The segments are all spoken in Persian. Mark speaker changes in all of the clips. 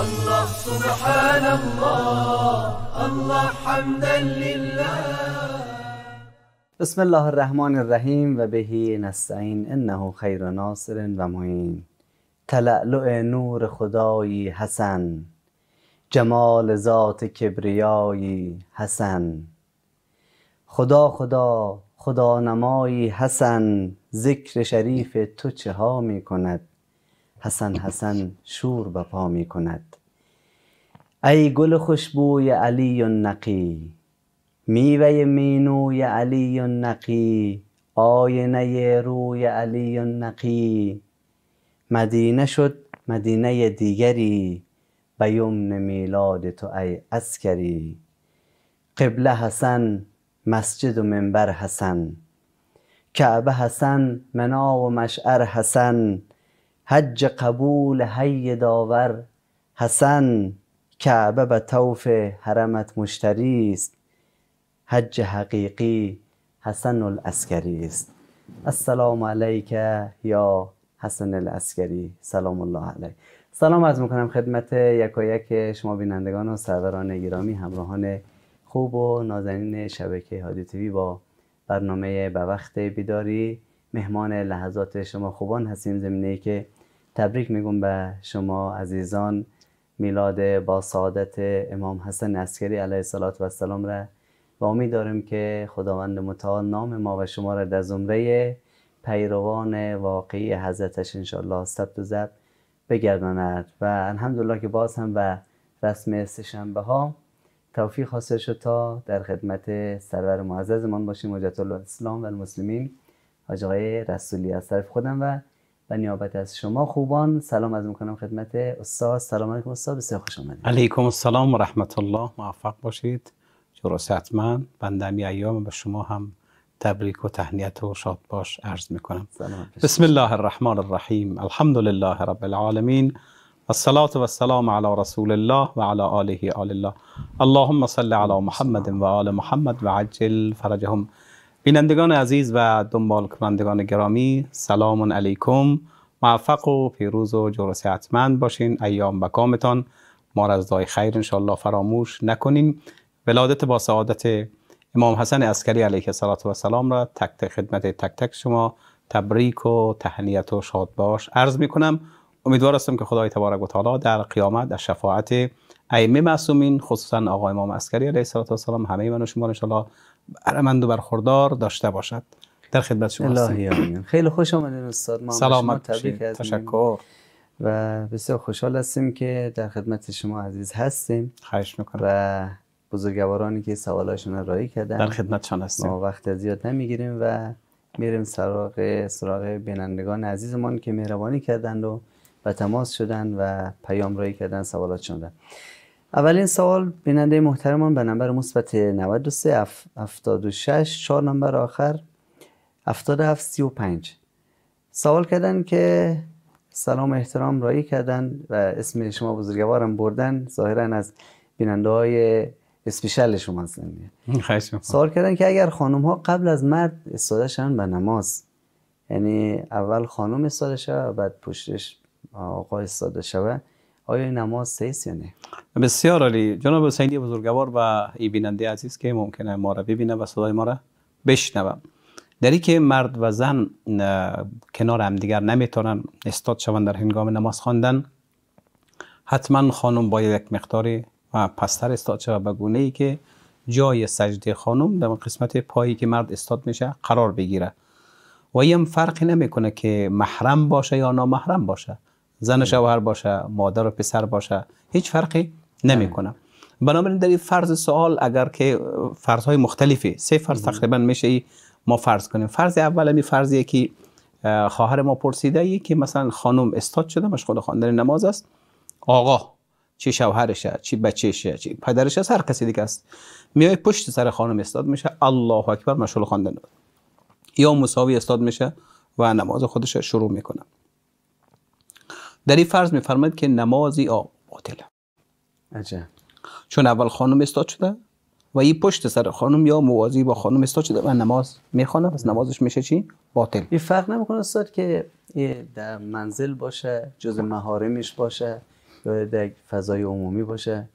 Speaker 1: الله الله الله حمدا
Speaker 2: بسم الله الرحمن الرحیم و بهی نستعین انه خیر ناصر و معین تلعلع نور خدایی حسن جمال ذات کبریایی حسن خدا خدا خدا نمایی حسن ذکر شریف تو چه ها می کند حسن حسن شور به پا می کند ای گل خوشبوی علی نقی میوه مینوی علی نقی آینه روی علی نقی مدینه شد مدینه دیگری به یمن میلاد تو ای اسکری قبله حسن مسجد و منبر حسن کعبه حسن منا و مشعر حسن حج قبول حی داور حسن کعبه به توف حرمت مشتری است حج حقیقی حسن الاسکری است السلام علیک یا حسن الاسکری سلام الله علیک سلام از میکنم خدمت یکایک یک شما بینندگان و سروران گرامی همراهان خوب و نازنین شبکه هادی تیوی با برنامه به وقت بیداری مهمان لحظات شما خوبان هستیم زمینه که تبریک میگم به شما عزیزان میلاد با سعادت امام حسن عسکری علیه السلام و سلام را و امید داریم که خداوند متعال نام ما و شما را در زمره پیروان واقعی حضرتش انشالله ثبت و ضبط بگرداند و الحمدلله که باز هم و رسم شنبه ها توفیق حاصل شد تا در خدمت سرور معززمان باشیم الله الاسلام و المسلمین حاج رسولی از طرف خودم و و نیابت از شما خوبان سلام از میکنم خدمت استاد سلام علیکم استاد بسیار خوش آمدید
Speaker 3: علیکم السلام و رحمت الله موفق باشید جراستمند بنده بندمی ایام به شما هم تبریک و تهنیت و شاد باش عرض میکنم بسم الله الرحمن الرحیم الحمد لله رب العالمین الصلاة والسلام على رسول الله و وعلى آله آل الله اللهم صل على محمد و آل محمد و عجل فرجهم بینندگان عزیز و دنبال کنندگان گرامی سلام علیکم موفق و پیروز و جور باشین ایام و کامتان ما از دای خیر انشالله فراموش نکنین ولادت با سعادت امام حسن عسکری علیه سلام را تک تک خدمت تک تک شما تبریک و تهنیت و شاد باش عرض می کنم امیدوار هستم که خدای تبارک و تعالی در قیامت در شفاعت ائمه معصومین خصوصا آقای امام عسکری علیه السلام همه من و شما انشالله برمند و برخوردار داشته باشد در خدمت شما هستیم خیلی خوش آمدین استاد ما سلامت تبریک تشکر و
Speaker 2: بسیار خوشحال هستیم که در خدمت شما عزیز هستیم خواهش میکنم و بزرگوارانی که سوالاشون رایی کردن در شما هستیم ما وقت زیاد نمیگیریم و میریم سراغ سراغ بینندگان عزیزمان که مهربانی کردند و و تماس شدن و پیام رایی کردن سوالات شدن اولین سوال بیننده محترمان به نمبر مثبت 93 76 4 نمبر آخر 77 35 سوال کردن که سلام احترام رایی کردن و اسم شما بزرگوارم بردن ظاهرا از بیننده های اسپیشل شما هستن سوال کردن که اگر خانم ها قبل از مرد استاده شدن به نماز یعنی اول خانم استاده شوه و بعد پشتش آقا
Speaker 3: استاده شوه آیا نماز سیست یا نه بسیار عالی جناب حسینی بزرگوار و ای بیننده عزیز که ممکنه ما را ببینه و صدای ما را بشنوه در ای که مرد و زن کنار همدیگر نمیتونن استاد شوند در هنگام نماز خواندن حتما خانم باید یک مقداری و پستر استاد شود به گونه ای که جای سجده خانم در قسمت پایی که مرد استاد میشه قرار بگیره و این فرقی نمیکنه که محرم باشه یا نامحرم باشه زن شوهر باشه مادر و پسر باشه هیچ فرقی نمیکنه بنابراین در این فرض سوال اگر که فرض های مختلفی سه فرض تقریبا میشه ای ما فرض کنیم فرض اول می فرضیه که خواهر ما پرسیده ای که مثلا خانم استاد شده مشغول خواندن نماز است آقا چی شوهرشه چی بچهشه چی پدرش هست هر کسی دیگه است میای پشت سر خانم استاد میشه الله اکبر مشغول خواندن یا مساوی استاد میشه و نماز خودش شروع میکنه در این فرض میفرماید که نمازی آ باطل چون اول خانم استاد شده و این پشت سر خانم یا موازی با خانم استاد شده و نماز میخونه پس نمازش میشه چی باطل این فرق نمیکنه استاد که در
Speaker 2: منزل باشه جز محارمش
Speaker 3: باشه یا در فضای عمومی باشه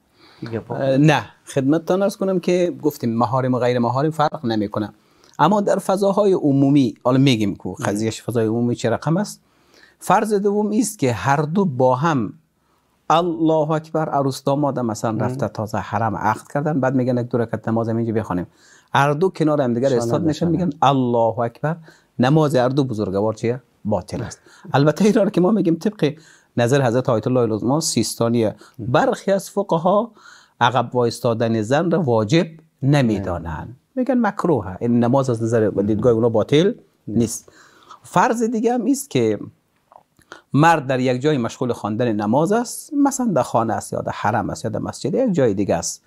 Speaker 3: نه خدمتتان ارز کنم که گفتیم محارم و غیر محارم فرق نمیکنه اما در فضاهای عمومی حالا میگیم که قضیهش فضای عمومی چه رقم است فرض دوم است که هر دو با هم الله اکبر عروس داماد مثلا رفته تازه حرم عقد کردن بعد میگن یک دو رکعت نماز اینجا بخونیم هر دو کنار هم دیگر استاد میشن میگن الله اکبر نماز هر دو بزرگوار چیه باطل است البته اینا که ما میگیم طبق نظر حضرت آیت الله العظما سیستانیه برخی از فقها عقب وایستادن زن را واجب نمیدانن میگن مکروه این نماز از نظر دیدگاه اونا باطل نیست فرض دیگه هم است که مرد در یک جای مشغول خواندن نماز است مثلا در خانه است یا در حرم است یا در مسجد یک جای دیگه است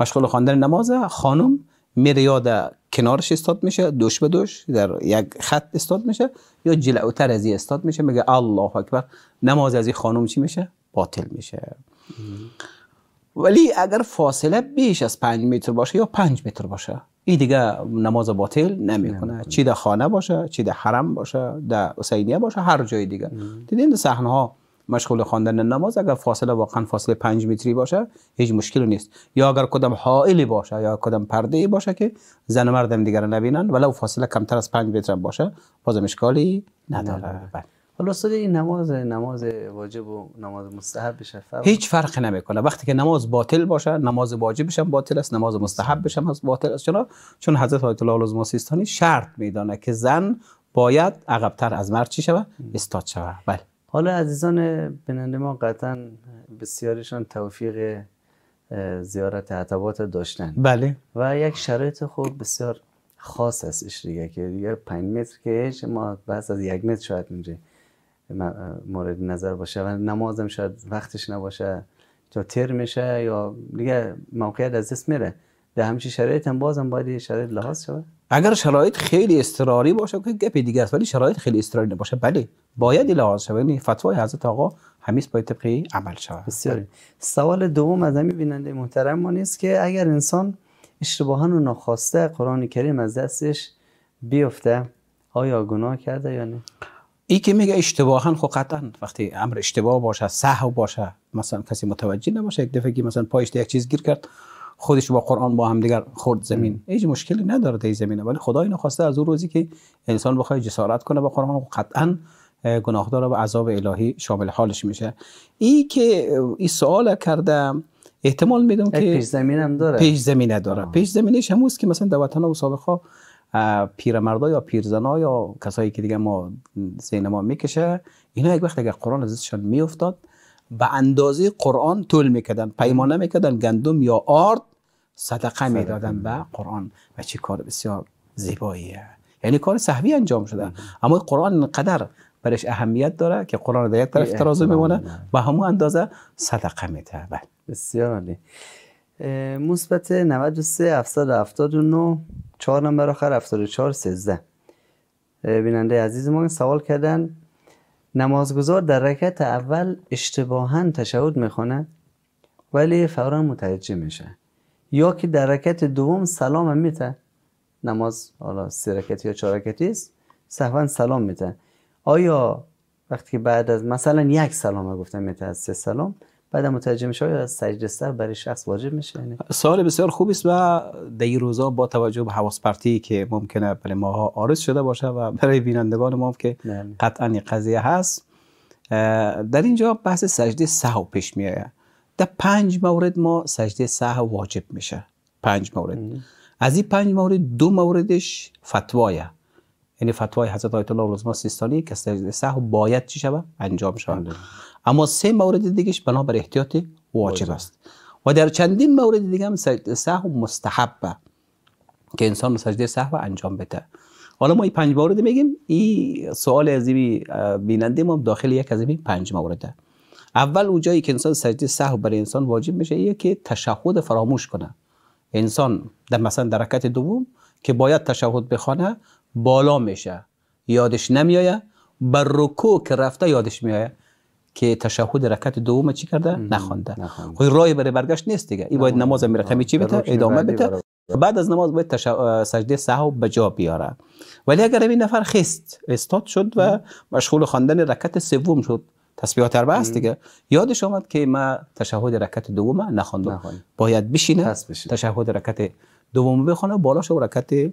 Speaker 3: مشغول خواندن نماز خانم میره یا کنارش استاد میشه دوش به دوش در یک خط استاد میشه یا جلوتر از استاد میشه میگه الله اکبر نماز از این خانم چی میشه باطل میشه ولی اگر فاصله بیش از پنج متر باشه یا پنج متر باشه این دیگه نماز باطل نمیکنه چی در خانه باشه چی در حرم باشه در حسینیه باشه هر جای دیگه دیدین در صحنه ها مشغول خواندن نماز اگر فاصله واقعا فاصله 5 متری باشه هیچ مشکلی نیست یا اگر کدام حائلی باشه یا کدام پرده ای باشه که زن و مرد دیگر نبینن ولو فاصله کمتر از 5 متر باشه باز مشکلی نداره بله.
Speaker 2: حالا استاد این نماز نماز واجب و نماز مستحب بشه هیچ
Speaker 3: فرقی نمیکنه وقتی که نماز باطل باشه نماز واجب بشه باطل است نماز مستحب بشه از باطل است چرا چون حضرت آیت الله العظما سیستانی شرط میدانه که زن باید عقبتر از مرد چی شود استاد شود بله
Speaker 2: حالا عزیزان بیننده ما قطعا بسیارشان توفیق زیارت عتبات داشتن بله و یک شرایط خوب بسیار خاص اش دیگه که دیگه 5 متر که ما بس از یک متر شاید اینجا مورد نظر باشه و نمازم شاید وقتش نباشه تا تر میشه یا دیگه موقعیت از دست میره در همچی شرایط هم بازم باید شرایط لحاظ شود
Speaker 3: اگر شرایط خیلی استراری باشه که گپ دیگه است ولی شرایط خیلی استراری نباشه بله باید لحاظ شود یعنی فتوای حضرت آقا همیشه باید طبقی عمل شود بسیار سوال دوم از همین بیننده محترم ما نیست که اگر
Speaker 2: انسان اشتباها و ناخواسته قرآن کریم از دستش بیفته
Speaker 3: آیا گناه کرده یا نه ای که میگه اشتباها خب قطعا وقتی امر اشتباه باشه سهو باشه مثلا کسی متوجه نباشه یک دفعه مثلا پایش یک چیز گیر کرد خودش با قرآن با هم دیگر خورد زمین هیچ مشکلی نداره در زمینه ولی خدا خدای خواسته از اون روزی که انسان بخواد جسارت کنه با قرآن خب قطعا گناهدار و عذاب الهی شامل حالش میشه ای که این سوال کردم احتمال میدم که پیش زمینم داره پیش زمینه داره آه. پیش زمینش هموست که مثلا در و سابقه پیرمردا یا پیرزنا یا کسایی که دیگه ما سینما میکشه اینا یک وقت اگر قرآن از دستشان میافتاد به اندازه قرآن طول میکردن پیمانه میکردن گندم یا آرد صدقه میدادن به قرآن و چه کار بسیار زیباییه یعنی کار صحوی انجام شده اما قرآن قدر برش اهمیت داره که قرآن در یک طرف ترازو میمونه و همون اندازه صدقه میده بله. بسیار عالی مثبت
Speaker 2: 93 779 چهار نمبر آخر چهار، سیزده بیننده عزیز ما سوال کردن نمازگزار در رکعت اول اشتباها تشهد میخونه ولی فورا متوجه میشه یا که در رکعت دوم سلام هم میته نماز حالا سه رکعتی یا چهار رکعتی است صحوا سلام میته آیا وقتی بعد از مثلا یک سلام گفتم میته از سه سلام بعد متوجه میشه از سجده سر برای شخص واجب میشه یعنی
Speaker 3: سوال بسیار خوبی است و در این روزا با توجه به حواس پرتی که ممکنه برای ماها عارض شده باشه و برای بینندگان ما که قطعا این قضیه هست در اینجا بحث سجده سهو پیش می آید در پنج مورد ما سجده سهو واجب میشه پنج مورد از این پنج مورد دو موردش فتوایه یعنی فتوای حضرت آیت الله العظمه سیستانی که سجده سهو باید چی شود انجام شود بله. اما سه مورد دیگهش بنابر احتیاط واجب است و در چندین مورد دیگه هم سهو مستحبه که انسان سجده سهو انجام بده حالا ما این پنج مورد میگیم این سوال از بیننده ما داخل یک از این پنج مورده اول او جایی که انسان سجده سهو برای انسان واجب میشه یه که تشهد فراموش کنه انسان در مثلا در رکعت دوم که باید تشهد بخونه بالا میشه یادش نمیایه بر رکوع که رفته یادش میایه که تشهد رکعت دوم چی کرده نخونده. خب رای برای برگشت نیست دیگه این باید نماز میره چی بده ادامه بده بعد از نماز باید تشا... سجده سهو به جا بیاره ولی اگر این نفر خست استاد شد و مشغول خواندن رکعت سوم شد تسبیحات اربعه است دیگه یادش آمد که ما تشهد رکعت دوم نخوندم باید بشینه تشهد رکعت دوم بخونه بالاش رکعت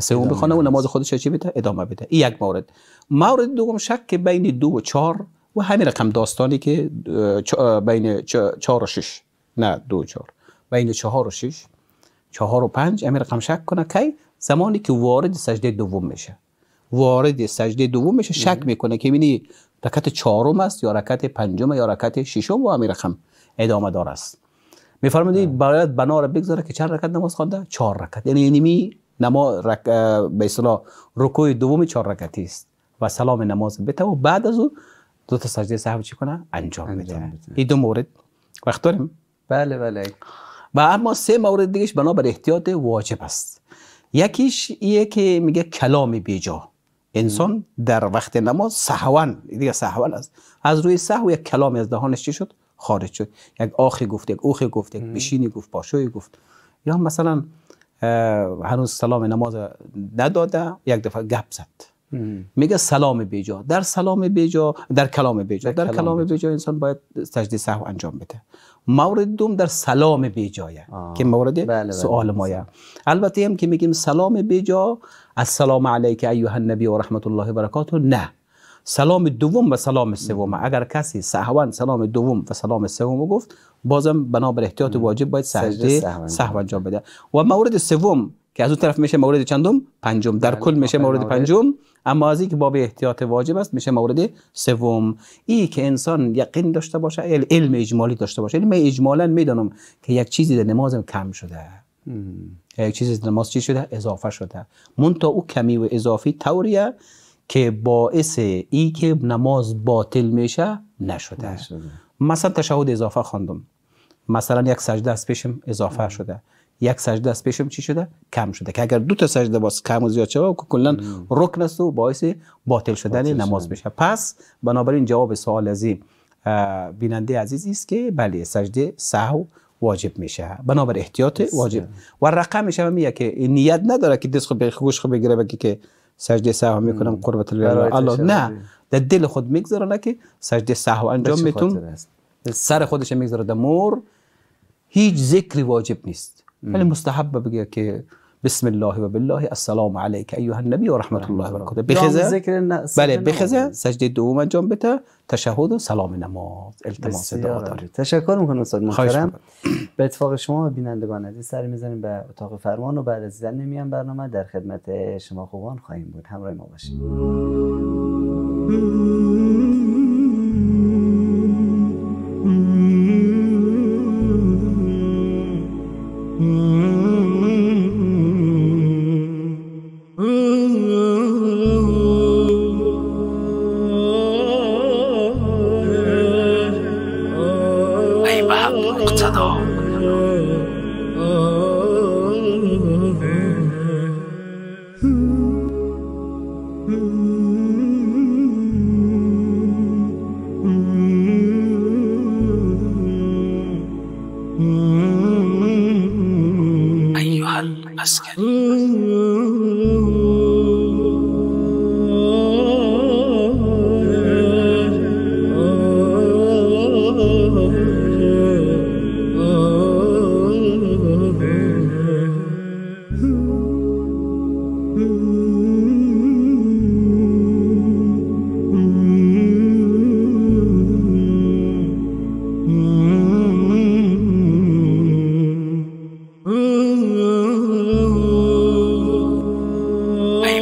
Speaker 3: سوم بخونه و نماز خودش چی بده ادامه بده این یک مورد مورد دوم شک که بین دو و چهار و همین رقم داستانی که بین چهار و شش نه دو چهار بین چهار و شش چهار و پنج همین رقم شک کنه که زمانی که وارد سجده دوم میشه وارد سجده دوم میشه شک میکنه که بینی رکت چهارم است یا رکت پنجم یا رکت ششم و همین رقم ادامه دار است میفرمایید باید بنا را بگذاره که چند رکت نماز خوانده چهار رکت یعنی نیمی نما رک... به اصطلاح رکوع دوم چهار رکتی است و سلام نماز بته و بعد از او دو تا سجده سهو چی کنن انجام, انجام این دو مورد وقت داریم بله بله و اما سه مورد دیگهش بنا بر احتیاط واجب است یکیش ایه که میگه کلام بیجا انسان در وقت نماز سهوان دیگه سهوان است از روی سهو یک کلام از دهانش چی شد خارج شد یک آخی گفت یک اوخی گفت یک بشینی گفت پاشوی گفت یا مثلا هنوز سلام نماز نداده یک دفعه گپ زد میگه سلام بیجا در سلام بیجا در کلام بیجا در, کلام بیجا انسان باید سجده سهو انجام بده مورد دوم در سلام بیجاه که مورد بله, بله. سوال ما البته هم که میگیم سلام بیجا السلام علیک ایها نبی و رحمت الله و برکاته نه سلام دوم و سلام سوم اگر کسی سهوان سلام دوم و سلام سوم گفت بازم بنابر احتیاط واجب باید سجده سهو انجام بده و مورد سوم که از اون طرف میشه مورد چندم پنجم در بله، کل میشه مورد پنجم اما از که باب احتیاط واجب است میشه مورد سوم ای که انسان یقین داشته باشه علم اجمالی داشته باشه یعنی من اجمالا میدانم که یک چیزی در نمازم کم شده یک چیزی در نماز چی شده اضافه شده تا او کمی و اضافی توریه که باعث ای که نماز باطل میشه نشده, مثلا تشهد اضافه خواندم مثلا یک سجده از پیشم اضافه شده یک سجده از پیشم چی شده کم شده که اگر دو تا سجده باز کم و زیاد شده کلا رکن است و باعث باطل شدن نماز بشه پس بنابراین جواب سوال از این بیننده عزیز است که بله سجده سهو واجب میشه بنابر احتیاط واجب و رقمش هم میگه که نیت نداره که دست خود خوش خود بگیره بگه که سجده سهو میکنم قربت الله نه در دل خود میگذاره که سجده سهو انجام میتون سر خودش میگذاره در مور هیچ ذکری واجب نیست ولی مستحب بگه که بسم الله و بالله السلام علیک ایها النبی و رحمت الله و برکاته بخزه بله بخزه سجده دوم انجام بده تشهد و سلام نماز
Speaker 2: التماس دعا تشکر میکنم استاد محترم به اتفاق شما و بینندگان عزیز سر میزنیم به اتاق فرمان و بعد از زن نمیان برنامه در خدمت شما خوبان خواهیم بود همراه ما باشید
Speaker 1: mm-hmm.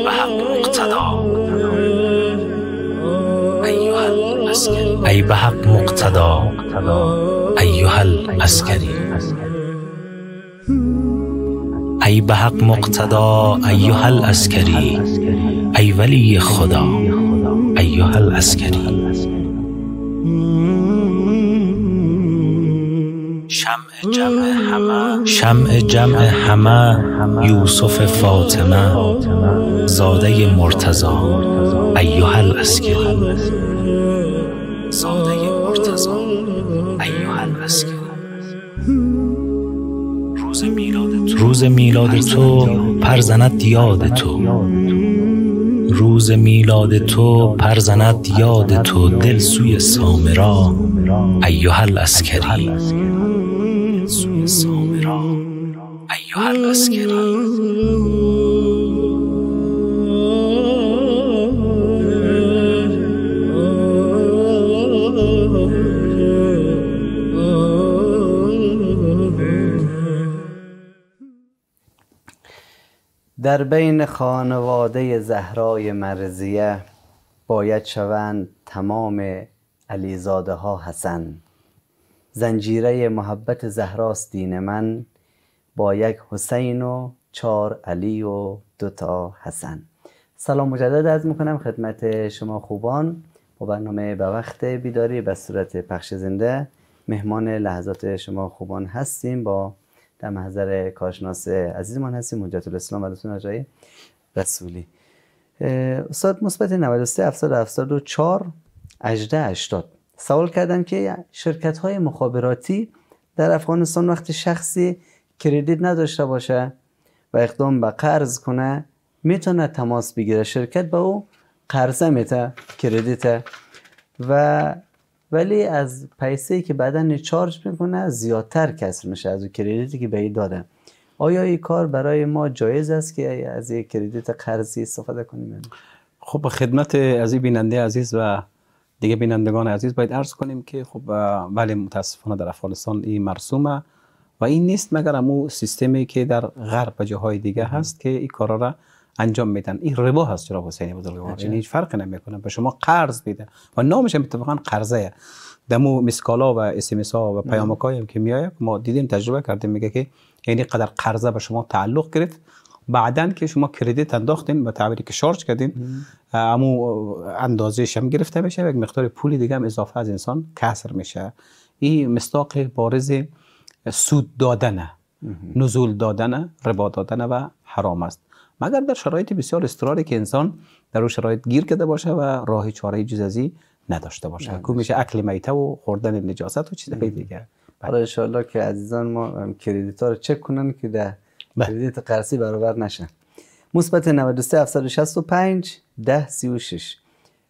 Speaker 1: ای حق مقتدا ای به حق مقتدا ایها العسکری
Speaker 2: ای به حق مقتدا ایها العسکری ای ولی خدا ایها العسکری
Speaker 1: شمع جمع همه یوسف فاطمه زاده مرتزا ایوه الاسکر زاده مرتزا
Speaker 2: ایوه الاسکر
Speaker 1: روز میلاد تو روز میلاد
Speaker 2: تو یاد تو روز میلاد تو پرزند یاد تو دل سوی سامرا ایوه الاسکری در بین خانواده زهرای مرزیه باید شوند تمام علیزاده ها حسن زنجیره محبت زهراست دین من با یک حسین و چار علی و دوتا حسن سلام مجدد از میکنم خدمت شما خوبان با برنامه به وقت بیداری به صورت پخش زنده مهمان لحظات شما خوبان هستیم با در محضر کارشناس عزیزمان هستیم مجدد الاسلام و رسول رسولی استاد مثبت 93 774 18 80 سوال کردم که شرکت های مخابراتی در افغانستان وقتی شخصی کردیت نداشته باشه و اقدام به قرض کنه میتونه تماس بگیره شرکت به او قرضه میته کردیت و ولی از پیسه که بدن چارج میکنه زیادتر کسر میشه از او کردیتی که به ای داده آیا این کار برای ما جایز است که از یک کردیت قرضی استفاده کنیم
Speaker 3: خب خدمت از این بیننده عزیز و دیگه بینندگان عزیز باید عرض کنیم که خب ولی متاسفانه در افغانستان این مرسومه و این نیست مگر امو سیستمی که در غرب و جاهای دیگه هست که این کارا را انجام میدن این ربا هست جناب حسین بزرگوار یعنی هیچ فرقی نمیکنه به شما قرض میده و نامش هم اتفاقا قرضه دمو مسکالا و اس ام ها و پیامک که میایه ما دیدیم تجربه کردیم میگه که یعنی قدر قرضه به شما تعلق گرفت بعدا که شما کردیت انداختین و تعبیری که شارژ کردین امو اندازش هم گرفته میشه و یک مقدار پول دیگه هم اضافه از انسان کسر میشه این مستاق بارز سود دادنه نزول دادن ربا دادن و حرام است مگر در شرایط بسیار استراری که انسان در اون شرایط گیر کرده باشه و راه چاره جز جزازی نداشته باشه کو میشه عقل میته و خوردن نجاست و چیزهای دیگه بله. حالا انشالله که عزیزان ما کردیتا رو چک کنن که در
Speaker 2: کردیت بله. قرصی برابر نشن مثبت 93 765 10 36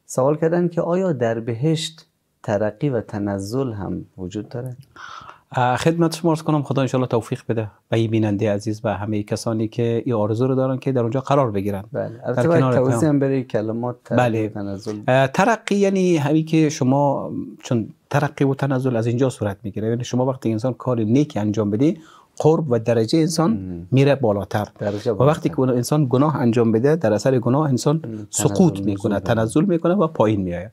Speaker 2: سوال کردن که آیا در بهشت ترقی و تنزل
Speaker 3: هم وجود داره خدمت شما کنم خدا انشالله توفیق بده به این بیننده عزیز و همه کسانی که این آرزو رو دارن که در اونجا قرار بگیرن بله البته هم
Speaker 2: برای کلمات بله. تنزل
Speaker 3: ترقی یعنی همی که شما چون ترقی و تنزل از اینجا صورت میگیره یعنی شما وقتی انسان کار نیک انجام بده. قرب و درجه انسان میره بالاتر و وقتی که انسان گناه انجام بده در اثر گناه انسان سقوط میکنه تنزل میکنه و پایین میآید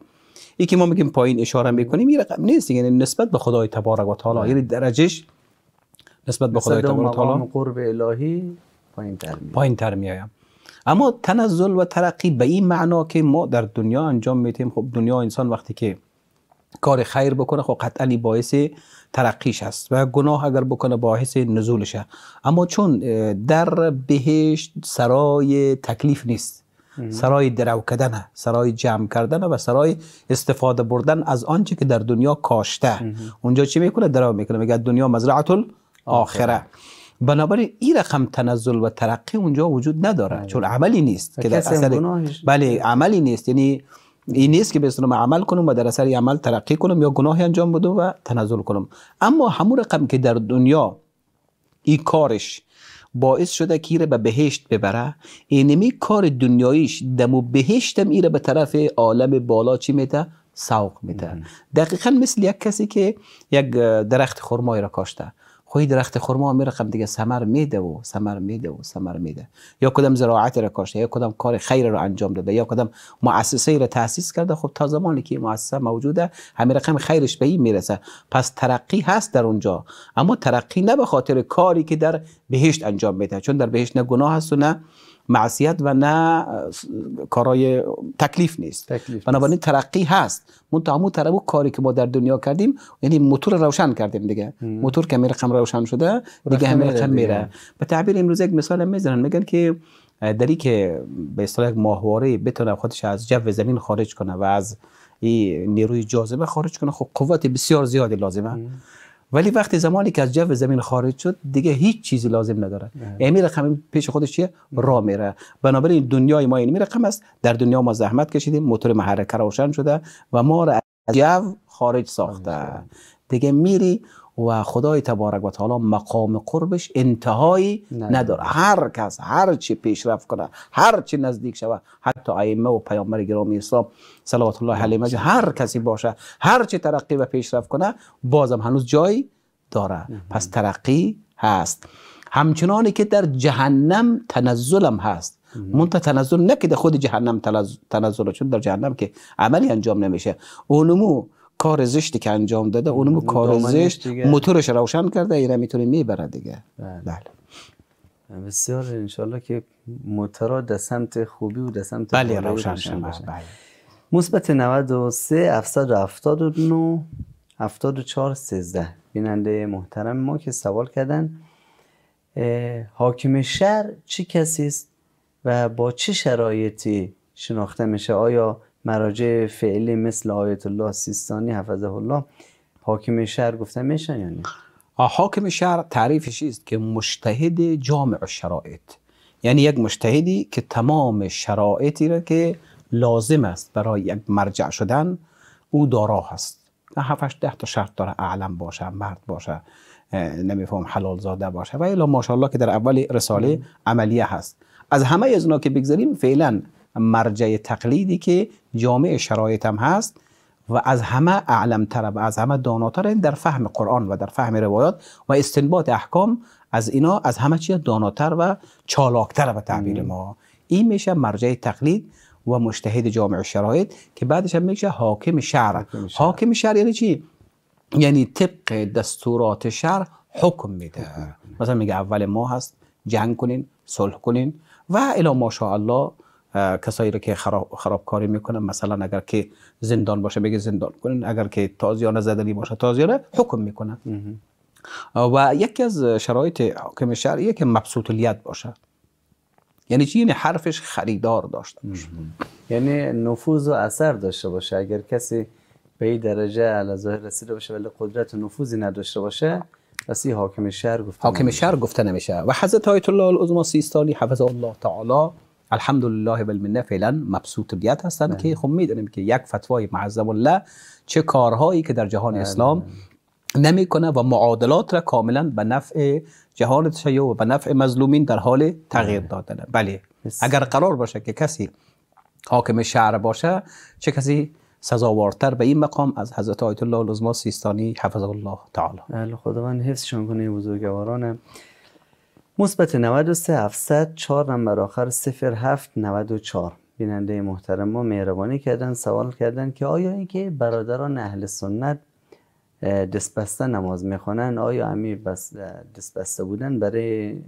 Speaker 3: این که ما میگیم پایین اشاره میکنیم این رقم نیست یعنی نسبت به خدای تبارک و تعالی یعنی درجهش نسبت به خدای تبارک و تعالی قرب الهی پایین تر پایین تر اما تنزل و ترقی به این معنا که ما در دنیا انجام میتیم خب دنیا انسان وقتی که کار خیر بکنه خب قطعا باعث ترقیش است و گناه اگر بکنه باعث نزولشه اما چون در بهشت سرای تکلیف نیست سرای درو کردن سرای جمع کردنه و سرای استفاده بردن از آنچه که در دنیا کاشته اونجا چی میکنه درو میکنه میگه دنیا مزرعه آخره بنابراین این رقم تنزل و ترقی اونجا وجود نداره بله. چون عملی نیست که در اثر بله عملی نیست یعنی این نیست که به ما عمل کنم و در اثر عمل ترقی کنم یا گناهی انجام بدم و تنزل کنم اما همون رقم که در دنیا این کارش باعث شده که ایره به بهشت ببره اینمی کار دنیاییش دمو بهشتم ایره به طرف عالم بالا چی میده سوق میده دقیقا مثل یک کسی که یک درخت خرمایی را کاشته خوی درخت خرما می رقم دیگه ثمر میده و ثمر میده و ثمر میده یا کدام زراعت را کاشته یا کدام کار خیر را انجام داده یا کدام مؤسسه را تاسیس کرده خب تا زمانی که مؤسسه موجوده همین رقم خیرش به این میرسه پس ترقی هست در اونجا اما ترقی نه به خاطر کاری که در بهشت انجام میده چون در بهشت نه گناه هست و نه معصیت و نه کارای تکلیف نیست تکلیف بنابراین ترقی هست من همون طرف کاری که ما در دنیا کردیم یعنی موتور روشن کردیم دیگه موتور که رقم روشن شده دیگه همه رقم میره به تعبیر امروز یک مثال میزنن میگن که دری که به اصطلاح یک ماهواره بتونه خودش از جو زمین خارج کنه و از این نیروی جاذبه خارج کنه خب قوت بسیار زیادی لازمه ولی وقتی زمانی که از جو زمین خارج شد دیگه هیچ چیزی لازم نداره یعنی رقم پیش خودش چیه را میره بنابراین دنیای ما این رقم است در دنیا ما زحمت کشیدیم موتور محرک روشن شده و ما را از جو خارج ساخته دیگه میری و خدای تبارک و تعالی مقام قربش انتهایی نداره هر کس هر چی پیشرفت کنه هر چی نزدیک شوه حتی ائمه و پیامبر گرامی اسلام صلوات الله علیه مجه هر کسی باشه هر چی ترقی و پیشرفت کنه بازم هنوز جایی داره پس ترقی هست همچنانی که در جهنم تنزلم هست منت تنزل نه خود جهنم تنزل چون در جهنم که عملی انجام نمیشه اونمو کار زشتی که انجام داده اونم کار زشت موتورش روشن کرده اینا میتونه میبره دیگه بله. ان
Speaker 2: بله. بسیار انشالله که موتورا در سمت خوبی و در سمت بله روشن بشه بله مثبت 93 779 74 13 بیننده محترم ما که سوال کردن حاکم شهر چه کسی است و با چه شرایطی شناخته میشه آیا مراجع فعلی مثل آیت الله سیستانی حفظه الله حاکم
Speaker 3: شهر گفته میشن یعنی؟ حاکم شهر تعریفش است که مشتهد جامع شرایط یعنی یک مشتهدی که تمام شرایطی را که لازم است برای یک مرجع شدن او دارا هست 7 ده تا شرط داره اعلم باشه مرد باشه نمیفهم حلال زاده باشه و الا ماشاءالله که در اول رساله عملیه هست از همه از اونا که بگذاریم فعلا مرجع تقلیدی که جامع شرایط هم هست و از همه اعلمتر و از همه داناتر یعنی در فهم قرآن و در فهم روایات و استنباط احکام از اینا از همه چیز داناتر و چالاکتر به تعبیر ما این میشه مرجع تقلید و مشتهد جامع شرایط که بعدش هم میشه حاکم شهر حاکم شهر یعنی چی یعنی طبق دستورات شهر حکم میده مثلا میگه اول ما هست جنگ کنین صلح کنین و الا ماشاءالله کسایی رو که خراب خرابکاری میکنن مثلا اگر که زندان باشه بگه زندان کنین اگر که تازیانه زدنی باشه تازیانه حکم میکنن و یکی از شرایط حاکم شرعیه که مبسوط باشه یعنی چی یعنی حرفش خریدار داشته باشه یعنی
Speaker 2: نفوذ و اثر داشته باشه اگر کسی به این درجه علی ظاهر رسیده باشه ولی
Speaker 3: قدرت و نفوذی نداشته باشه پس حاکم شهر گفته حاکم شهر گفته نمیشه و حضرت آیت الله العظما سیستانی حفظه الله تعالی الحمدلله بل من فعلا مبسوط بیت هستن که خب میدونیم که یک فتوای معظم الله چه کارهایی که در جهان اسلام نمیکنه و معادلات را کاملا به نفع جهان تشیع و به نفع مظلومین در حال تغییر دادن بله اگر قرار باشه که کسی حاکم شعر باشه چه کسی سزاوارتر به این مقام از حضرت آیت الله لزما سیستانی حفظه الله تعالی خداوند حفظشان کنه بزرگوارانه. مثبت
Speaker 2: 93 700 4 نمبر آخر 0 7 94 بیننده محترم ما مهربانی کردن سوال کردن که آیا اینکه برادران اهل سنت دستبسته نماز میخوانند آیا امی بس دستبسته بودن برای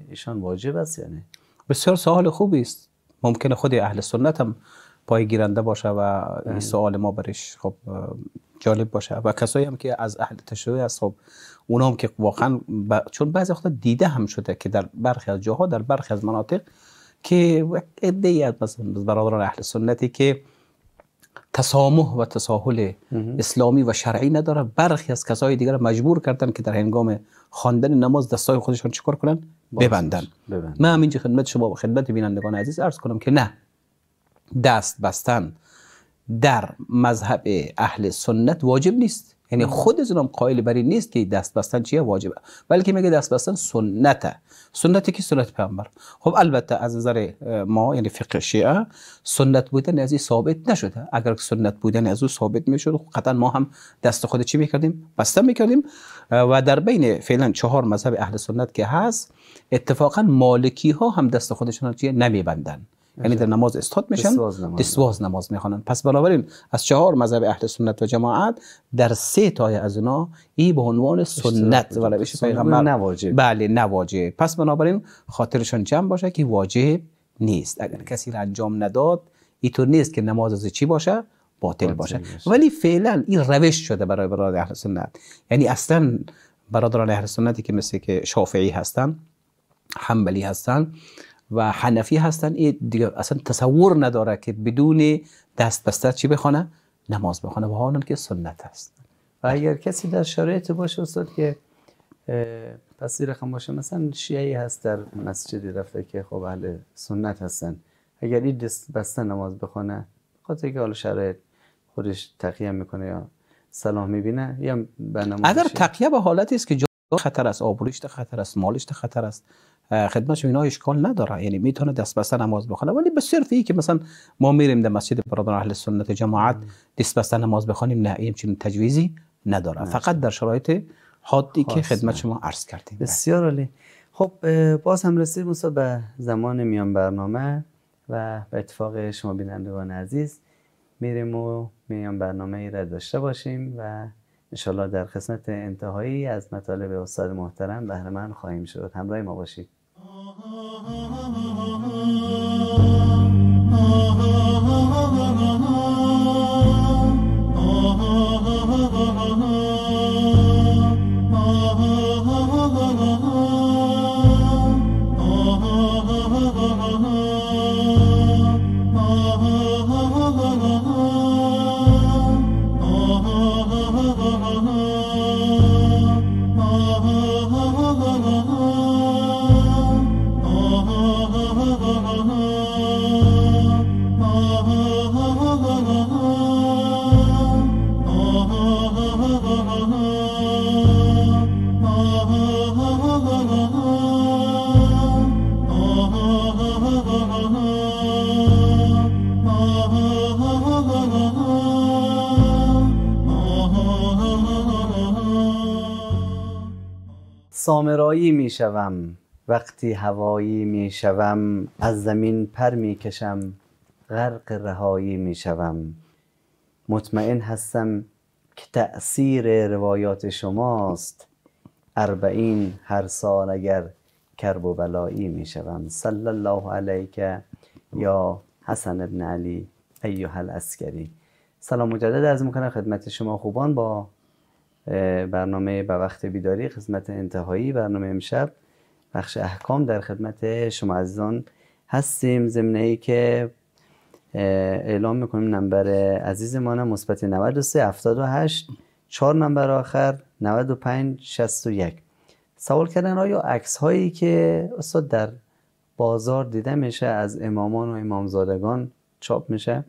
Speaker 2: ایشان واجب است یا نه
Speaker 3: بسیار سوال خوبی است ممکنه خود اهل سنت هم پای گیرنده باشه و این سوال ما برش خب جالب باشه و کسایی هم که از اهل تشیع اصحاب خب، اونا هم که واقعا چون بعضی وقتا دیده هم شده که در برخی از جاها در برخی از مناطق که ادعای از مثلا برادران اهل سنتی که تسامح و تساهل اسلامی و شرعی نداره برخی از کسای دیگر مجبور کردن که در هنگام خواندن نماز دستای خودشان چیکار کنن ببندن, ببندن. من خدمت شما و خدمت بینندگان عزیز عرض کنم که نه دست بستن در مذهب اهل سنت واجب نیست یعنی خود هم قائل بر نیست که دست بستن چیه واجبه بلکه میگه دست بستن سنته سنتی که سنت پیامبر خب البته از نظر ما یعنی فقه شیعه سنت بودن از ثابت نشده اگر که سنت بودن از او ثابت میشد خب قطعا ما هم دست خود چی میکردیم بسته میکردیم و در بین فعلا چهار مذهب اهل سنت که هست اتفاقا مالکی ها هم دست خودشون چیه نمیبندن یعنی در نماز استاد میشن دسواز نماز میخوانن پس بنابراین از چهار مذهب اهل سنت و جماعت در سه تای از اونا ای به عنوان سنت و روش پیغمبر نواجب. بله نواجب پس بنابراین خاطرشان جمع باشه که واجب نیست اگر کسی را انجام نداد اینطور نیست که نماز از چی باشه باطل باشه ولی فعلا این روش شده برای برادر اهل سنت یعنی اصلا برادران اهل سنتی که مثل که شافعی هستن حنبلی هستن و حنفی هستن این دیگه اصلا تصور نداره که بدون دست بسته چی بخونه نماز بخونه و حالا که سنت است
Speaker 2: و اگر کسی
Speaker 3: در شرایط
Speaker 2: باشه استاد که خم باشه مثلا شیعی هست در مسجدی رفته که خب اهل سنت هستن اگر این دست بسته نماز بخونه خاطر
Speaker 3: که حالا شرایط خودش تقیه میکنه یا سلام میبینه یا به اگر تقیه به حالتی است که خطر است آبرویش خطر است مالش خطر است شما اینا اشکال نداره یعنی میتونه دست بسته نماز بخونه ولی به صرف ای که مثلا ما میریم در مسجد برادران اهل سنت جماعت دست بسته نماز بخونیم نه این چنین تجویزی نداره فقط در شرایط حادی که خدمت شما عرض کردیم بله.
Speaker 2: بسیار عالی خب باز هم رسیدیم استاد به زمان میان برنامه و به اتفاق شما بینندگان عزیز میریم و میان برنامه ای را داشته باشیم و انشالله در قسمت انتهایی از مطالب استاد محترم بهرمن خواهیم شد همراه ما باشید سامرایی می شوم وقتی هوایی می شوم از زمین پر می کشم غرق رهایی می شوم مطمئن هستم که تأثیر روایات شماست اربعین هر سال اگر کرب و بلایی می شوم صلی الله علیک یا حسن ابن علی ایها الاسکری سلام مجدد از میکنم خدمت شما خوبان با برنامه به وقت بیداری قسمت انتهایی برنامه امشب بخش احکام در خدمت شما عزیزان هستیم ضمن ای که اعلام میکنیم نمبر عزیز ما مثبت 93 78 4 نمبر آخر 95 61 سوال کردن آیا عکس هایی که استاد در بازار دیده میشه از امامان و امامزادگان چاپ میشه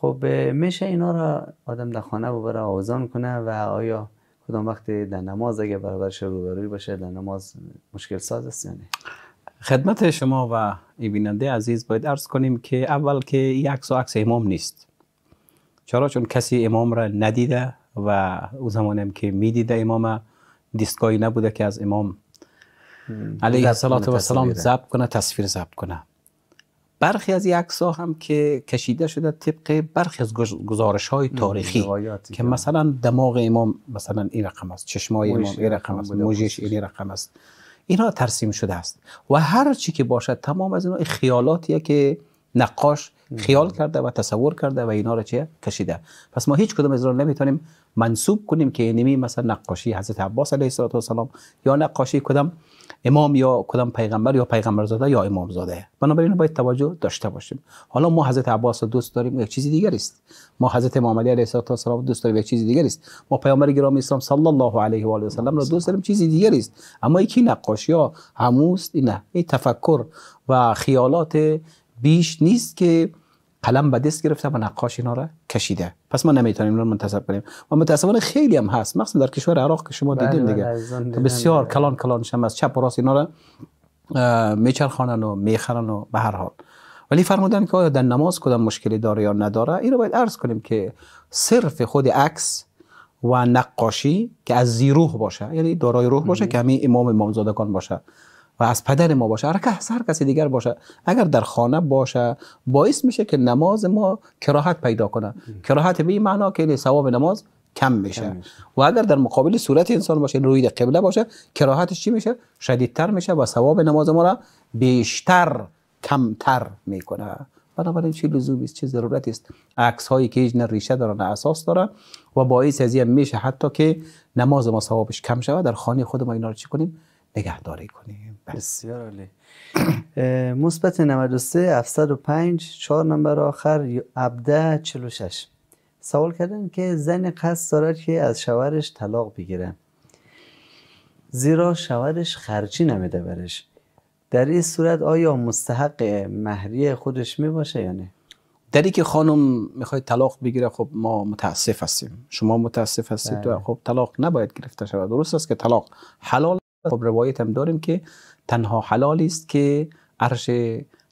Speaker 2: خب میشه اینا را آدم در خانه ببره آوزان کنه و آیا کدام وقت در نماز اگه برابرش بروی باشه در نماز مشکل ساز است نه
Speaker 3: خدمت شما و بیننده عزیز باید عرض کنیم که اول که این عکس عکس امام نیست چرا چون کسی امام را ندیده و او زمانم که میدیده امام دیستگاهی نبوده که از امام علیه السلام ضبط کنه تصویر ضبط کنه برخی از یکسا هم که کشیده شده طبق برخی از گزارش های تاریخی که مثلا دماغ امام مثلا این رقم است چشمای امام این رقم است موجش این رقم است اینها ترسیم شده است و هر چی که باشد تمام از اینا خیالاتیه که نقاش خیال کرده و تصور کرده و اینا را چه کشیده پس ما هیچ کدوم از را نمیتونیم منصوب کنیم که نمی یعنی مثلا نقاشی حضرت عباس علیه السلام یا نقاشی کدام امام یا کدام پیغمبر یا پیغمبر زاده یا امام زاده بنابراین باید توجه داشته باشیم حالا ما حضرت عباس رو دوست داریم یک چیزی دیگر است ما حضرت امام علی علیه السلام دوست داریم یک چیزی دیگر است ما پیامبر گرامی اسلام صلی الله علیه و آله و سلم رو دوست داریم چیزی دیگر است اما یکی نقاشی ها هموست این تفکر و خیالات بیش نیست که قلم به دست گرفته و نقاش اینا را کشیده پس ما نمیتونیم اینا رو منتسب کنیم و متاسفانه خیلی هم هست مثلا در کشور عراق که شما دیدین بله، دیگه بله، بسیار کلان کلان شما از چپ و راست اینا را میچرخانن و میخرن و به هر حال ولی فرمودن که آیا در نماز کدام مشکلی داره یا نداره این رو باید عرض کنیم که صرف خود عکس و نقاشی که از زیروح باشه یعنی دارای روح باشه مم. که همین امام امامزادگان باشه و از پدر ما باشه هر کس هر کسی دیگر باشه اگر در خانه باشه باعث میشه که نماز ما کراحت پیدا کنه کراهت به این معنا که یعنی ثواب نماز کم میشه و اگر در مقابل صورت انسان باشه روی قبله باشه کراهتش چی میشه شدیدتر میشه و ثواب نماز ما را بیشتر کمتر میکنه بنابراین چی لزومی است چه ضرورت است عکس هایی که هیچ نه ریشه داره اساس داره و باعث از میشه حتی که نماز ما ثوابش کم شود در خانه خود ما اینا رو چی کنیم نگهداری کنیم
Speaker 2: بله. بسیار عالی مثبت 93 705 4 نمبر آخر ابدا 46 سوال کردن که زن قصد دارد که از شوهرش طلاق بگیره زیرا شوهرش خرچی نمیده برش در این
Speaker 3: صورت آیا مستحق مهریه خودش می باشه یا نه دری که خانم میخواد طلاق بگیره خب ما متاسف هستیم شما متاسف هستید بله. خب طلاق نباید گرفته شود درست است که طلاق حلال خب روایت هم داریم که تنها حلال است که عرش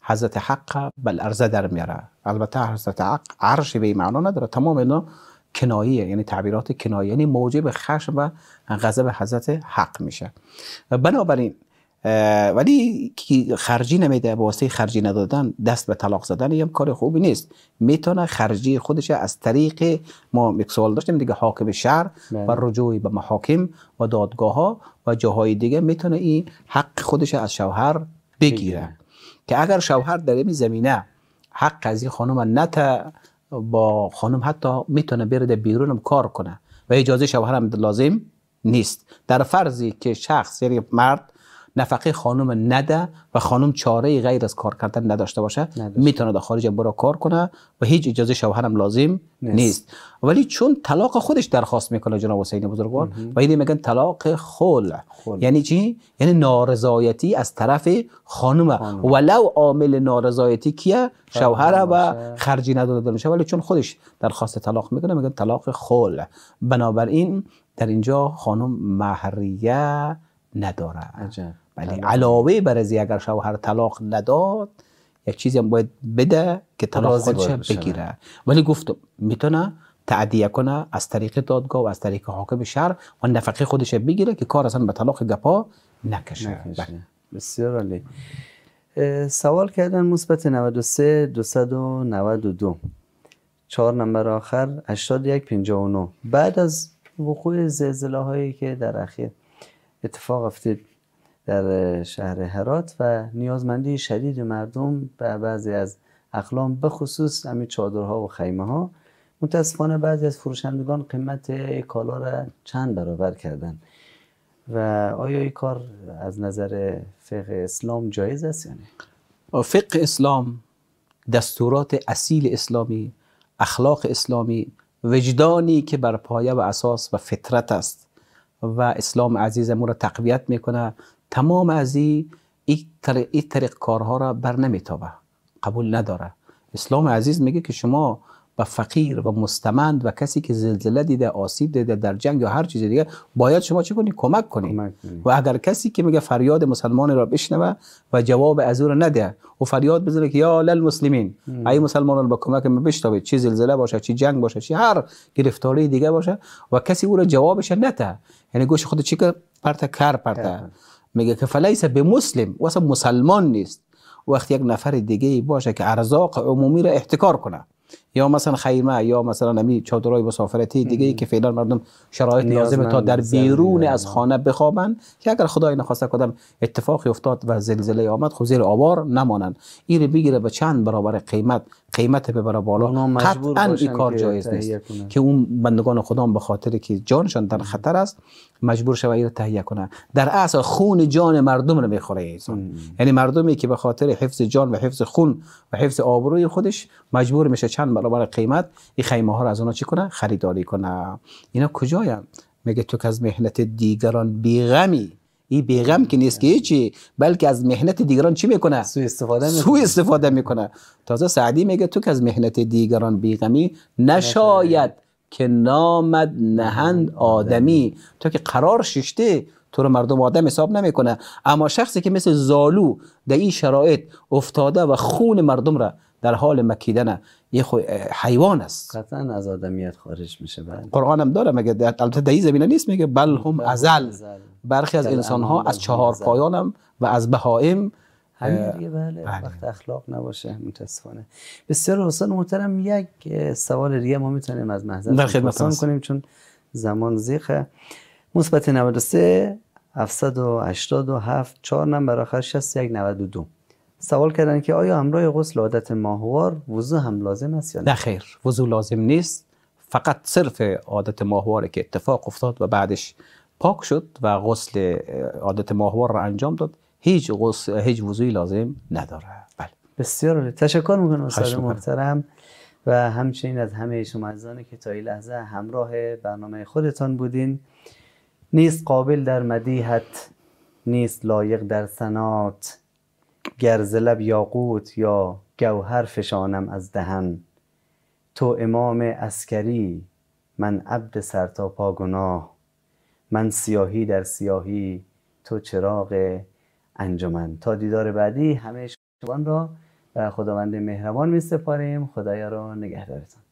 Speaker 3: حضرت حق بل ارزه در میاره البته حضرت حق عرش به معنا نداره تمام اینا کنایه یعنی تعبیرات کنایه یعنی موجب خشم و غضب حضرت حق میشه بنابراین ولی که خرجی نمیده با واسه خرجی ندادن دست به طلاق زدن هم کار خوبی نیست میتونه خرجی خودش از طریق ما سوال داشتیم دیگه حاکم شهر و بله. رجوع به محاکم و دادگاه ها و جاهای دیگه میتونه این حق خودش از شوهر بگیره که اگر شوهر در این زمینه حق از این خانم نتا با خانم حتی میتونه برده بیرونم کار کنه و اجازه شوهر لازم نیست در فرضی که شخص یعنی مرد نفقه خانم نده و خانم چاره غیر از کار کردن نداشته باشه میتونه در خارج برا کار کنه و هیچ اجازه شوهرم لازم نیست, ولی چون طلاق خودش درخواست میکنه جناب حسین بزرگوار و این میگن طلاق خلع یعنی چی یعنی نارضایتی از طرف خانم خانم. ولو عامل نارضایتی کیه شوهر و خرجی نداده میشه ولی چون خودش درخواست طلاق میکنه میگن طلاق خلع بنابراین در اینجا خانم مهریه نداره عجب. بله علاوه بر از اگر شوهر طلاق نداد یک چیزی هم باید بده که طلاق خودش بگیره ولی گفتم میتونه تعدیه کنه از طریق دادگاه و از طریق حاکم شهر و نفقه خودش بگیره که کار اصلا به طلاق گپا نکشه بله. بسیار عالی
Speaker 2: سوال کردن مثبت 93 292 چهار نمبر آخر 81 59 بعد از وقوع زلزله هایی که در اخیر اتفاق افتید در شهر هرات و نیازمندی شدید مردم به بعضی از اقلام به خصوص همین چادرها و خیمه ها متاسفانه بعضی از فروشندگان قیمت کالا را چند برابر کردن و آیا این کار از نظر فقه اسلام جایز است
Speaker 3: یا نه؟ فقه اسلام دستورات اصیل اسلامی اخلاق اسلامی وجدانی که بر پایه و اساس و فطرت است و اسلام عزیز ما را تقویت میکنه تمام از این طریق, ای طریق کارها را بر نمیتابه قبول نداره اسلام عزیز میگه که شما و فقیر و مستمند و کسی که زلزله دیده آسیب دیده در جنگ یا هر چیز دیگه باید شما چه کنی کمک کنید و اگر کسی که میگه فریاد مسلمان را بشنوه و جواب از او را نده و فریاد بزنه که یا للمسلمین ای مسلمانان با کمک من بشتابید چی زلزله باشه چی جنگ باشه چی هر گرفتاری دیگه باشه و کسی او را جوابش نده یعنی گوش خود چی که پرته کر میگه که فلیس به مسلم واسه مسلمان نیست وقتی یک نفر دیگه باشه که ارزاق عمومی را احتکار کنه یا مثلا خیمه یا مثلا امی چادرای مسافرتی دیگه ای که فعلا مردم شرایط لازم تا در بیرون از خانه بخوابن که اگر خدای نخواسته کدام اتفاقی افتاد و زلزله آمد خب زیر آوار نمانند این بگیره به چند برابر قیمت قیمت ببره بالا قطعا این کار جایز نیست که اون بندگان خدا به خاطر که جانشان در خطر است مجبور شوه رو تهیه کنه در اصل خون جان مردم رو میخوره یعنی مردمی که به خاطر حفظ جان و حفظ خون و حفظ آبروی خودش مجبور میشه چند برابر قیمت این خیمه ها رو از اونا چی کنه خریداری کنه اینا کجایم؟ میگه تو که از مهنت دیگران بیغمی این بیغم که نیست که هیچی بلکه از مهنت دیگران چی میکنه سو استفاده میکنه استفاده میکنه تازه سعدی میگه تو که از مهنت دیگران بیغمی نشاید که نامد نهند آدمی تو که قرار ششته تو رو مردم آدم حساب نمیکنه اما شخصی که مثل زالو در این شرایط افتاده و خون مردم را در حال مکیدن یه حیوان
Speaker 2: است قطعا از آدمیت خارج میشه بله
Speaker 3: قرآن هم داره مگه البته در زمینه نیست میگه بل هم ازل
Speaker 2: برخی از انسان ها از چهار پایان
Speaker 3: هم و از بهائم همین دیگه
Speaker 2: بله. بله, وقت اخلاق نباشه متاسفانه
Speaker 3: بسیار حسن محترم یک
Speaker 2: سوال دیگه ما میتونیم از محضر کنیم چون زمان زیخه مثبت 93 787 4 نمبر آخر 61 92 سوال کردن که آیا همراه غسل عادت ماهوار وضو هم لازم است یا نه؟ نه خیر وضو
Speaker 3: لازم نیست فقط صرف عادت ماهواره که اتفاق افتاد و بعدش پاک شد و غسل عادت ماهوار را انجام داد هیچ غسل هیچ وضوی لازم
Speaker 2: نداره بله بسیار تشکر میکنم استاد محترم و همچنین از همه شما عزیزانی که تا این لحظه همراه برنامه خودتان بودین نیست قابل در مدیحت نیست لایق در سنات گرزلب لب یاقوت یا گوهر فشانم از دهن تو امام عسکری من عبد سر تا پا گناه من سیاهی در سیاهی تو چراغ انجمن تا دیدار بعدی همه شبان را و خداوند مهربان می سپاریم خدایا را نگهدارتان